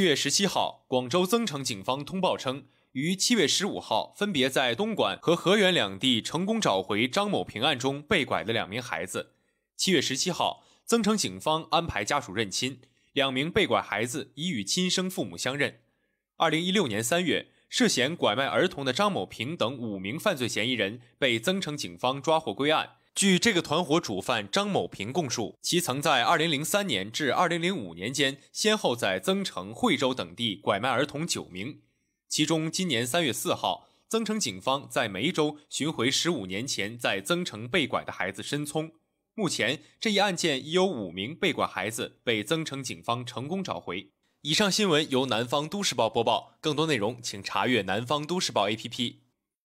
七月十七号，广州增城警方通报称，于七月十五号分别在东莞和河源两地成功找回张某平案中被拐的两名孩子。七月十七号，增城警方安排家属认亲，两名被拐孩子已与亲生父母相认。二零一六年三月，涉嫌拐卖儿童的张某平等五名犯罪嫌疑人被增城警方抓获归案。据这个团伙主犯张某平供述，其曾在2003年至2005年间，先后在增城、惠州等地拐卖儿童九名。其中，今年3月4号，增城警方在梅州寻回15年前在增城被拐的孩子申聪。目前，这一案件已有五名被拐孩子被增城警方成功找回。以上新闻由南方都市报播报，更多内容请查阅南方都市报 APP。